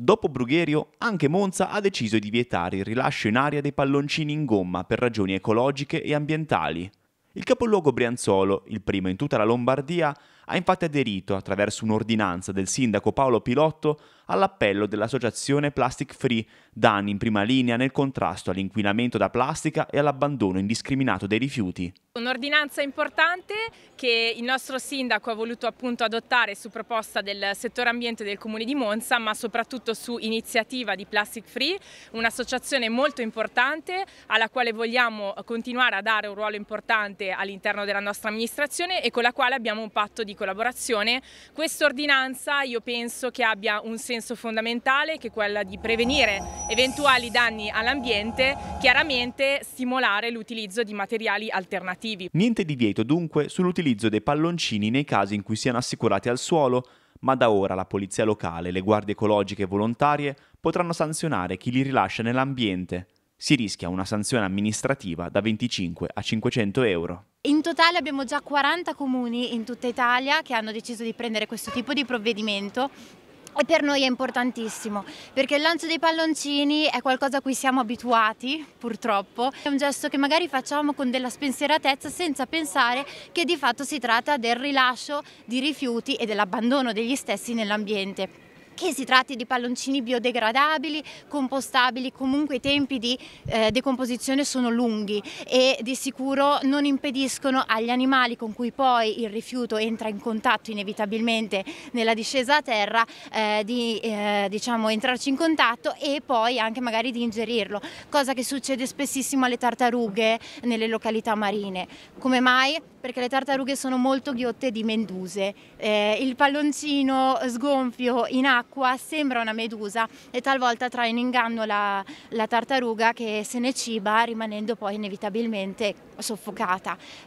Dopo Brugherio, anche Monza ha deciso di vietare il rilascio in aria dei palloncini in gomma per ragioni ecologiche e ambientali. Il capoluogo Brianzolo, il primo in tutta la Lombardia, ha infatti aderito, attraverso un'ordinanza del sindaco Paolo Pilotto, all'appello dell'associazione Plastic Free, danni in prima linea nel contrasto all'inquinamento da plastica e all'abbandono indiscriminato dei rifiuti. Un'ordinanza importante che il nostro sindaco ha voluto appunto adottare su proposta del settore ambiente del comune di Monza, ma soprattutto su iniziativa di Plastic Free, un'associazione molto importante alla quale vogliamo continuare a dare un ruolo importante all'interno della nostra amministrazione e con la quale abbiamo un patto di collaborazione, questa ordinanza io penso che abbia un senso fondamentale che è quella di prevenire eventuali danni all'ambiente, chiaramente stimolare l'utilizzo di materiali alternativi. Niente divieto dunque sull'utilizzo dei palloncini nei casi in cui siano assicurati al suolo, ma da ora la polizia locale le guardie ecologiche volontarie potranno sanzionare chi li rilascia nell'ambiente. Si rischia una sanzione amministrativa da 25 a 500 euro. In totale abbiamo già 40 comuni in tutta Italia che hanno deciso di prendere questo tipo di provvedimento e per noi è importantissimo perché il lancio dei palloncini è qualcosa a cui siamo abituati purtroppo, è un gesto che magari facciamo con della spensieratezza senza pensare che di fatto si tratta del rilascio di rifiuti e dell'abbandono degli stessi nell'ambiente che si tratti di palloncini biodegradabili, compostabili, comunque i tempi di eh, decomposizione sono lunghi e di sicuro non impediscono agli animali con cui poi il rifiuto entra in contatto inevitabilmente nella discesa a terra eh, di eh, diciamo, entrarci in contatto e poi anche magari di ingerirlo, cosa che succede spessissimo alle tartarughe nelle località marine. Come mai? Perché le tartarughe sono molto ghiotte di menduse. Eh, il palloncino sgonfio in acqua nell'acqua, sembra una medusa e talvolta trae in inganno la, la tartaruga che se ne ciba rimanendo poi inevitabilmente soffocata.